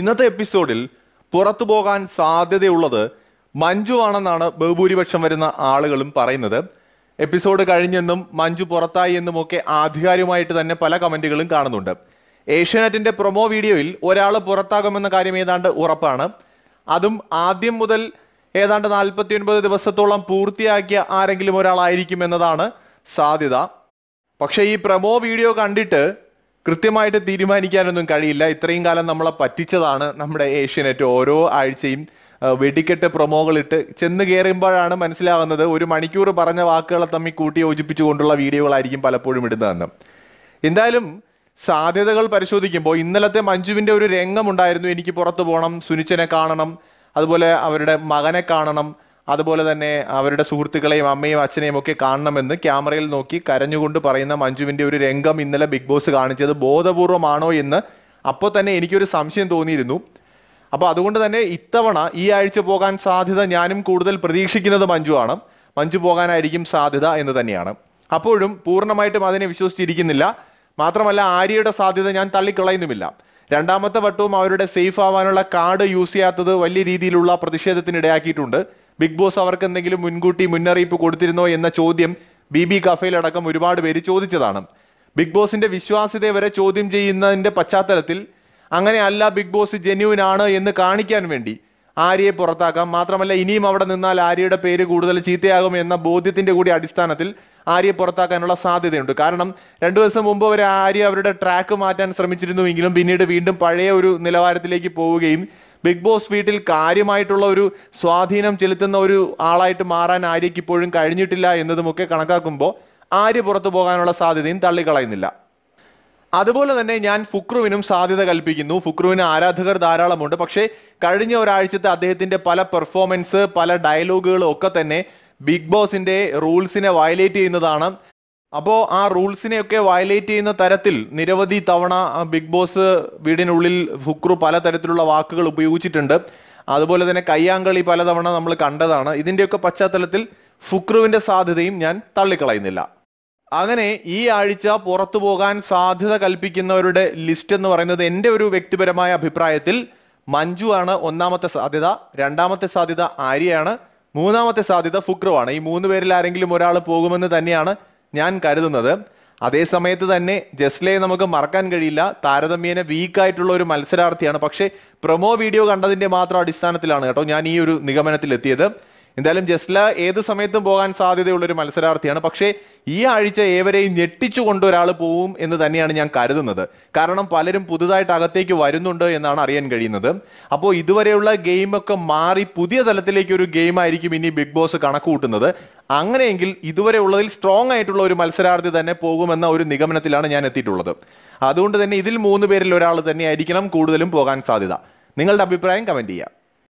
ഇന്നത്തെ എപ്പിസോഡിൽ പുറത്തു പോകാൻ സാധ്യതയുള്ളത് മഞ്ജു ആണെന്നാണ് ബഹുഭൂരിപക്ഷം വരുന്ന ആളുകളും പറയുന്നത് എപ്പിസോഡ് കഴിഞ്ഞെന്നും മഞ്ജു പുറത്തായി ഒക്കെ ആധികാരികമായിട്ട് തന്നെ പല കമന്റുകളും കാണുന്നുണ്ട് ഏഷ്യാനെറ്റിന്റെ പ്രൊമോ വീഡിയോയിൽ ഒരാൾ പുറത്താകുമെന്ന കാര്യം ഏതാണ്ട് ഉറപ്പാണ് അതും ആദ്യം മുതൽ ഏതാണ്ട് നാൽപ്പത്തി ഒൻപത് ദിവസത്തോളം പൂർത്തിയാക്കിയ ആരെങ്കിലും ഒരാളായിരിക്കും എന്നതാണ് സാധ്യത പക്ഷേ ഈ പ്രൊമോ വീഡിയോ കണ്ടിട്ട് കൃത്യമായിട്ട് തീരുമാനിക്കാനൊന്നും കഴിയില്ല ഇത്രയും കാലം നമ്മളെ പറ്റിച്ചതാണ് നമ്മുടെ ഏഷ്യനെറ്റ് ഓരോ ആഴ്ചയും വെടിക്കെട്ട് പ്രൊമോകളിട്ട് ചെന്ന് കയറുമ്പോഴാണ് മനസ്സിലാകുന്നത് ഒരു മണിക്കൂർ പറഞ്ഞ വാക്കുകളെ തമ്മിൽ കൂട്ടി യോജിപ്പിച്ചുകൊണ്ടുള്ള വീഡിയോകളായിരിക്കും പലപ്പോഴും ഇടുന്നതെന്ന് എന്തായാലും സാധ്യതകൾ പരിശോധിക്കുമ്പോൾ ഇന്നലത്തെ മഞ്ജുവിൻ്റെ ഒരു രംഗമുണ്ടായിരുന്നു എനിക്ക് പുറത്തു പോകണം സുനിച്ചനെ കാണണം അതുപോലെ അവരുടെ മകനെ കാണണം അതുപോലെ തന്നെ അവരുടെ സുഹൃത്തുക്കളെയും അമ്മയും അച്ഛനെയും ഒക്കെ കാണണമെന്ന് ക്യാമറയിൽ നോക്കി കരഞ്ഞുകൊണ്ട് പറയുന്ന മഞ്ജുവിന്റെ ഒരു രംഗം ഇന്നലെ ബിഗ് ബോസ് കാണിച്ചത് ബോധപൂർവമാണോ എന്ന് അപ്പോൾ തന്നെ എനിക്കൊരു സംശയം തോന്നിയിരുന്നു അപ്പോൾ അതുകൊണ്ട് തന്നെ ഇത്തവണ ഈ ആഴ്ച പോകാൻ സാധ്യത ഞാനും കൂടുതൽ പ്രതീക്ഷിക്കുന്നത് മഞ്ജു ആണ് മഞ്ജു പോകാനായിരിക്കും സാധ്യത എന്ന് തന്നെയാണ് അപ്പോഴും പൂർണ്ണമായിട്ടും അതിനെ വിശ്വസിച്ചിരിക്കുന്നില്ല മാത്രമല്ല ആര്യയുടെ സാധ്യത ഞാൻ തള്ളിക്കളയുന്നുമില്ല രണ്ടാമത്തെ വട്ടവും അവരുടെ സേഫ് ആവാനുള്ള കാർഡ് യൂസ് ചെയ്യാത്തത് വലിയ രീതിയിലുള്ള പ്രതിഷേധത്തിന് ഇടയാക്കിയിട്ടുണ്ട് ബിഗ് ബോസ് അവർക്ക് എന്തെങ്കിലും മുൻകൂട്ടി മുന്നറിയിപ്പ് കൊടുത്തിരുന്നോ എന്ന ചോദ്യം ബി ബി കഫയിലടക്കം ഒരുപാട് പേര് ചോദിച്ചതാണ് ബിഗ് ബോസിന്റെ വിശ്വാസ്യതയെ വരെ ചോദ്യം ചെയ്യുന്നതിന്റെ പശ്ചാത്തലത്തിൽ അങ്ങനെയല്ല ബിഗ് ബോസ് ജെന്യൂൻ ആണ് എന്ന് കാണിക്കാൻ വേണ്ടി ആര്യയെ പുറത്താക്കാം മാത്രമല്ല ഇനിയും അവിടെ നിന്നാൽ ആര്യയുടെ പേര് കൂടുതൽ ചീത്തയാകും എന്ന ബോധ്യത്തിന്റെ കൂടി അടിസ്ഥാനത്തിൽ ആര്യയെ പുറത്താക്കാനുള്ള സാധ്യതയുണ്ട് കാരണം രണ്ടു ദിവസം മുമ്പ് വരെ ആര്യ അവരുടെ ട്രാക്ക് മാറ്റാൻ ശ്രമിച്ചിരുന്നുവെങ്കിലും പിന്നീട് വീണ്ടും പഴയ ഒരു നിലവാരത്തിലേക്ക് പോവുകയും ബിഗ് ബോസ് വീട്ടിൽ കാര്യമായിട്ടുള്ള ഒരു സ്വാധീനം ചെലുത്തുന്ന ഒരു ആളായിട്ട് മാറാൻ ആര്യയ്ക്ക് ഇപ്പോഴും കഴിഞ്ഞിട്ടില്ല എന്നതുമൊക്കെ കണക്കാക്കുമ്പോൾ ആര്യ പുറത്തു പോകാനുള്ള സാധ്യതയും തള്ളിക്കളയുന്നില്ല അതുപോലെ തന്നെ ഞാൻ ഫുക്രുവിനും സാധ്യത കൽപ്പിക്കുന്നു ഫുക്രുവിന് ആരാധകർ ധാരാളമുണ്ട് പക്ഷേ കഴിഞ്ഞ ഒരാഴ്ചത്തെ അദ്ദേഹത്തിന്റെ പല പെർഫോമൻസ് പല ഡയലോഗുകളും ഒക്കെ തന്നെ ബിഗ് ബോസിന്റെ റൂൾസിനെ വയലേറ്റ് ചെയ്യുന്നതാണ് അപ്പോൾ ആ റൂൾസിനെയൊക്കെ വയലേറ്റ് ചെയ്യുന്ന തരത്തിൽ നിരവധി തവണ ബിഗ് ബോസ് വീടിനുള്ളിൽ ഫുക്രു പലതരത്തിലുള്ള വാക്കുകൾ ഉപയോഗിച്ചിട്ടുണ്ട് അതുപോലെ തന്നെ കയ്യാങ്കളി പലതവണ നമ്മൾ കണ്ടതാണ് ഇതിൻ്റെയൊക്കെ പശ്ചാത്തലത്തിൽ ഫുക്രുവിൻ്റെ സാധ്യതയും ഞാൻ തള്ളിക്കളയുന്നില്ല അങ്ങനെ ഈ ആഴ്ച പുറത്തു പോകാൻ സാധ്യത കൽപ്പിക്കുന്നവരുടെ ലിസ്റ്റ് എന്ന് പറയുന്നത് എൻ്റെ ഒരു വ്യക്തിപരമായ അഭിപ്രായത്തിൽ മഞ്ജു ആണ് ഒന്നാമത്തെ സാധ്യത രണ്ടാമത്തെ സാധ്യത ആര്യയാണ് മൂന്നാമത്തെ സാധ്യത ഫുക്രുവാണ് ഈ മൂന്ന് പേരിൽ ആരെങ്കിലും ഒരാൾ പോകുമെന്ന് തന്നെയാണ് ഞാൻ കരുതുന്നത് അതേ സമയത്ത് തന്നെ ജസ്ലയെ നമുക്ക് മറക്കാൻ കഴിയില്ല താരതമ്യേന വീക്കായിട്ടുള്ള ഒരു മത്സരാർത്ഥിയാണ് പക്ഷേ പ്രൊമോ വീഡിയോ കണ്ടതിൻ്റെ മാത്രം അടിസ്ഥാനത്തിലാണ് കേട്ടോ ഞാൻ ഈ ഒരു നിഗമനത്തിൽ എത്തിയത് എന്തായാലും ജസ്ല ഏത് സമയത്തും പോകാൻ സാധ്യതയുള്ള ഒരു മത്സരാർത്ഥിയാണ് പക്ഷേ ഈ ആഴ്ച ഏവരെയും ഞെട്ടിച്ചുകൊണ്ട് ഒരാൾ പോവും എന്ന് തന്നെയാണ് ഞാൻ കരുതുന്നത് കാരണം പലരും പുതുതായിട്ട് അകത്തേക്ക് വരുന്നുണ്ട് എന്നാണ് അറിയാൻ കഴിയുന്നത് അപ്പോൾ ഇതുവരെയുള്ള ഗെയിമൊക്കെ മാറി പുതിയ തലത്തിലേക്ക് ഒരു ഗെയിം ആയിരിക്കും ഇനി ബിഗ് ബോസ് കണക്ക് കൂട്ടുന്നത് അങ്ങനെയെങ്കിൽ ഇതുവരെ ഉള്ളതിൽ സ്ട്രോങ് ആയിട്ടുള്ള ഒരു മത്സരാർത്ഥി തന്നെ പോകുമെന്ന ഒരു നിഗമനത്തിലാണ് ഞാൻ എത്തിയിട്ടുള്ളത് അതുകൊണ്ട് തന്നെ ഇതിൽ മൂന്ന് പേരിൽ ഒരാൾ തന്നെയായിരിക്കണം കൂടുതലും പോകാൻ സാധ്യത നിങ്ങളുടെ അഭിപ്രായം കമന്റ് ചെയ്യാം